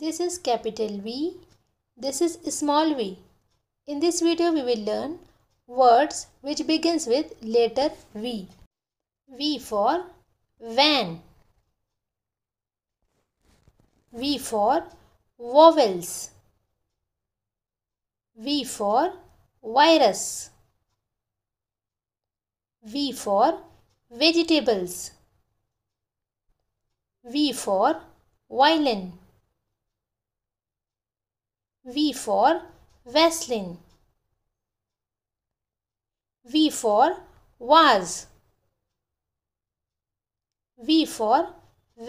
This is capital V. This is small v. In this video we will learn words which begins with letter V. V for van. V for vowels. V for virus. V for vegetables. V for violin. V for Vaseline. V for vase. V for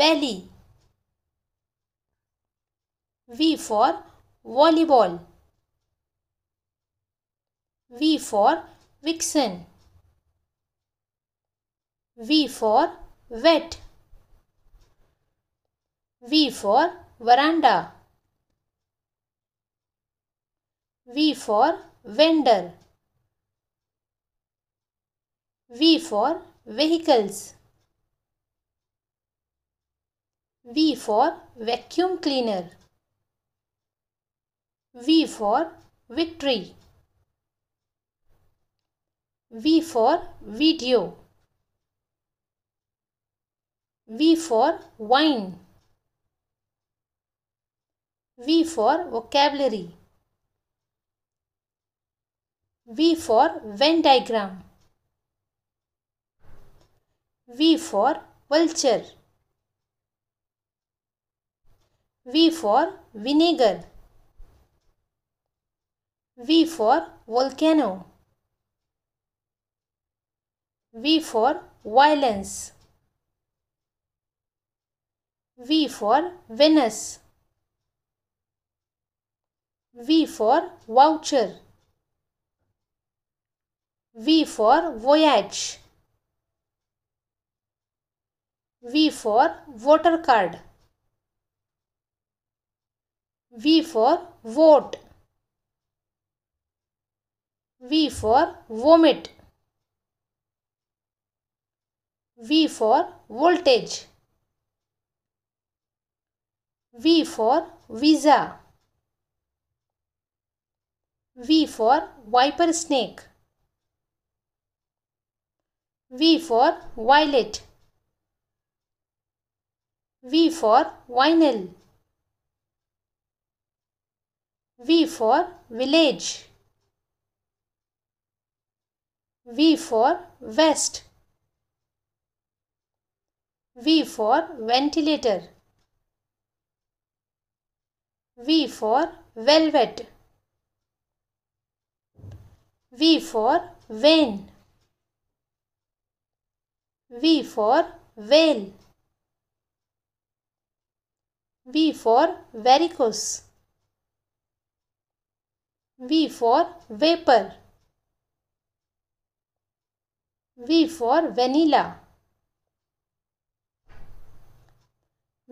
valley. V for volleyball. V for vixen. V for wet. V for veranda. V for vendor. V for vehicles. V for vacuum cleaner. V for victory. V for video. V for wine. V for vocabulary. V for Venn diagram. V for vulture. V for vinegar. V for volcano. V for violence. V for Venice. V for voucher. V for voyage. V for water card. V for vote. V for vomit. V for voltage. V for visa. V for viper snake. V for violet. V for vinyl. V for village. V for west. V for ventilator. V for velvet. V for vein. V for whale. V for varicose. V for vapor. V for vanilla.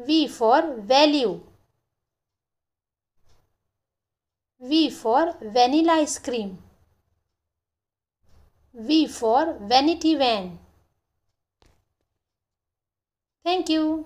V for value. V for vanilla ice cream. V for vanity van. Thank you.